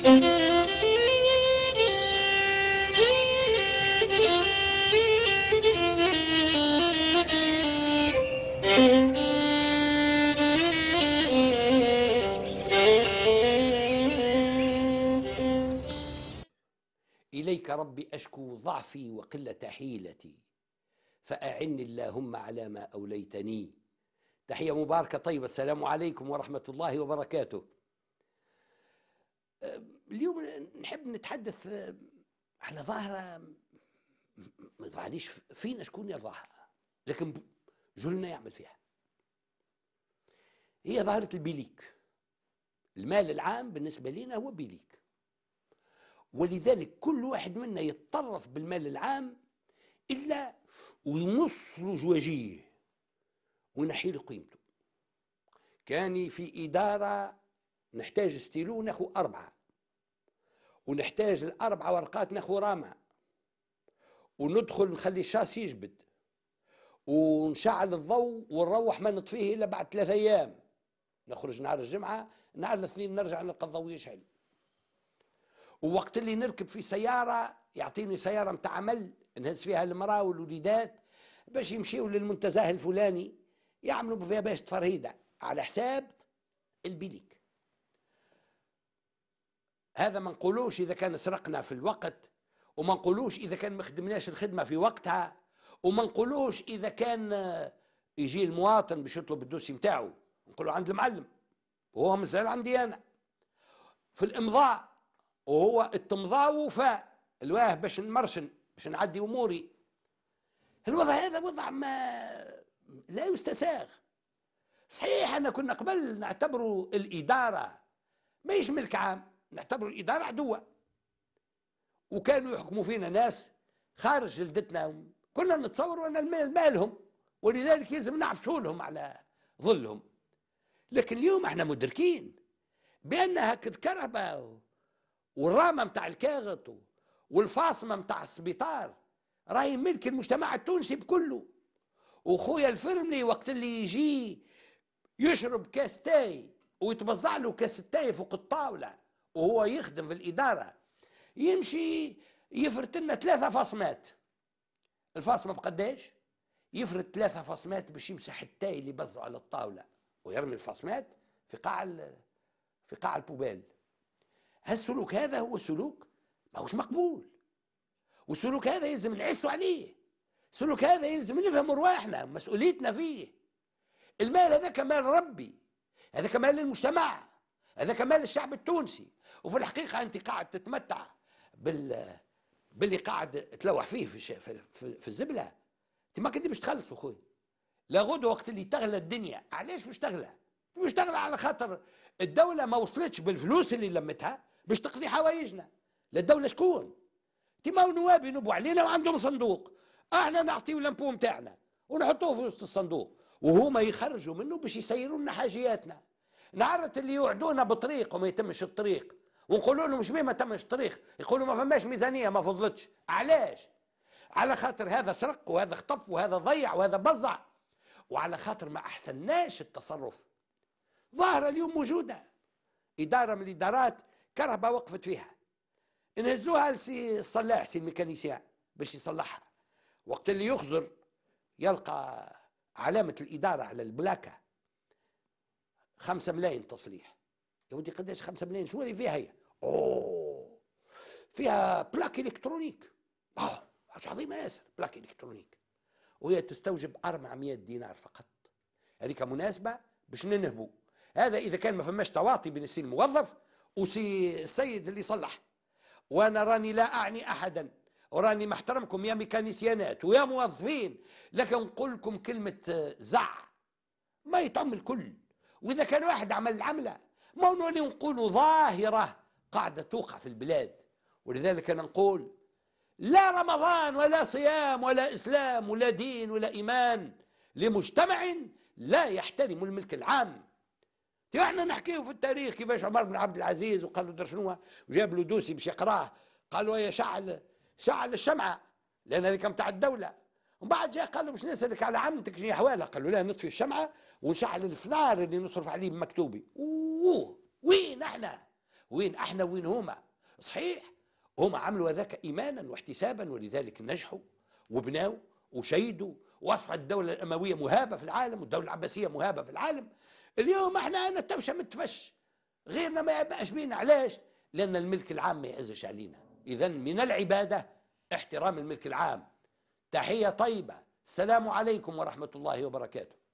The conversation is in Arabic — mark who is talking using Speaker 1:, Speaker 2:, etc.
Speaker 1: إليك ربي أشكو ضعفي وقلة حيلتي فأعني اللهم على ما أوليتني تحية مباركة طيبة السلام عليكم ورحمة الله وبركاته اليوم نحب نتحدث آه، على ظاهرة ما يطلعنيش فينا شكون يرضاها لكن جلنا يعمل فيها هي ظاهرة البيليك المال العام بالنسبة لنا هو بيليك ولذلك كل واحد منا يتطرف بالمال العام إلا ويمص زواجيه جواجيه ونحيل قيمته كان في إدارة نحتاج ستيلو ناخو أربعة ونحتاج الأربع ورقات ناخذ رامع وندخل نخلي الشاس يجبد ونشعل الضوء ونروح ما نطفيه إلا بعد ثلاثة أيام نخرج نهار الجمعة نهار الاثنين نرجع نلقى الضوء يشعل ووقت اللي نركب في سيارة يعطيني سيارة متاع عمل نهز فيها المرأة والوليدات باش يمشيوا للمنتزه الفلاني يعملوا فيها باش تفرهيدة على حساب البليك هذا ما نقولوش اذا كان سرقنا في الوقت وما نقولوش اذا كان ما خدمناش الخدمه في وقتها وما نقولوش اذا كان آه، يجي المواطن باش يطلب الدوسي نتاعو نقولوا عند المعلم وهو مازال عندي انا في الامضاء وهو التمضاء وفاء الواه باش نمرشن باش نعدي اموري الوضع هذا وضع ما لا يستساغ صحيح انا كنا قبل نعتبره الاداره ما ملك عام نعتبروا الإدارة عدوة وكانوا يحكموا فينا ناس خارج جلدتنا كنا نتصوروا أن المال مالهم ولذلك لازم نعفشوا لهم على ظلهم لكن اليوم احنا مدركين بأن هكذا كرهبة والرامة متاع الكاغط والفاصمة متاع السبيطار راهي ملك المجتمع التونسي بكله وخويا الفرملي وقت اللي يجي يشرب كاس تاي ويتبزع له كاس التاي فوق الطاوله وهو يخدم في الاداره يمشي يفرت لنا ثلاثه فاصمات الفاصمة بقداش يفرد ثلاثه فاصمات باش يمسح التاي اللي بزوا على الطاوله ويرمي الفاصمات في قاع في قاع البوبال هالسلوك هذا هو سلوك ماهوش مقبول والسلوك هذا يلزم نعسوا عليه السلوك هذا يلزم نفهم رواحنا مسؤوليتنا فيه المال هذا كمال ربي هذا كمال للمجتمع هذا كمال للشعب التونسي وفي الحقيقه انت قاعد تتمتع بال باللي قاعد تلوح فيه في في, في, في الزبله انت ما كنت باش تخلصوا خويا لا غدو وقت اللي تغلى الدنيا علاش باش تغلى باش تغلى على خاطر الدوله ما وصلتش بالفلوس اللي لمتها باش تقضي حوايجنا لا الدوله شكون ما نواب ينبوا علينا وعندهم صندوق احنا نعطيو الامبو متاعنا ونحطوه في وسط الصندوق وهما يخرجوا منه باش يسيروا لنا حاجياتنا نعرف اللي يوعدونا بطريق وما يتمش الطريق ونقولوا لهم مش ما تمش طريق يقولوا ما فماش ميزانيه ما فضلتش علاش على خاطر هذا سرق وهذا خطف وهذا ضيع وهذا بزع وعلى خاطر ما احسناش التصرف ظاهره اليوم موجوده اداره من الادارات كرهبه وقفت فيها نهزوها لسي الصلاح سي الميكانيسيان باش يصلحها وقت اللي يخزر يلقى علامه الاداره على البلاكه خمسة ملايين تصليح يا ودي قداش خمسة ملايين شو اللي فيها هي اوه فيها بلاك الكترونيك اه عظيمه ياسر بلاك الكترونيك وهي تستوجب 400 دينار فقط هذيك مناسبه باش ننهبوا هذا اذا كان ما فماش تواطي بين السي الموظف وسي السيد اللي صلح وانا راني لا اعني احدا وراني محترمكم يا ميكانيسيانات ويا موظفين لكن نقول لكم كلمه زع ما يتعمل الكل واذا كان واحد عمل العمله ما نولي نقولوا ظاهره قاعدة توقع في البلاد ولذلك أنا نقول لا رمضان ولا صيام ولا إسلام ولا دين ولا إيمان لمجتمع لا يحترم الملك العام احنا نحكيه في التاريخ كيفاش عمر بن عبد العزيز وقال له در شنو وجاب له دوسي باش يقراه قال له يا شعل شعل الشمعه لان هذيك نتاع الدوله ومن بعد جاء قال له باش نسالك على عمتك شنو حوالها قال له لا نطفي الشمعه ونشعل الفنار اللي نصرف عليه مكتوبي اوه وين احنا وين احنا وين هما صحيح هما عملوا هذاك ايمانا واحتسابا ولذلك نجحوا وبناوا وشيدوا واصبحت الدوله الامويه مهابه في العالم والدوله العباسيه مهابه في العالم اليوم احنا انا من متفش غيرنا ما يبقاش بينا علاش لان الملك العام ما يعزش علينا اذا من العباده احترام الملك العام تحيه طيبه السلام عليكم ورحمه الله وبركاته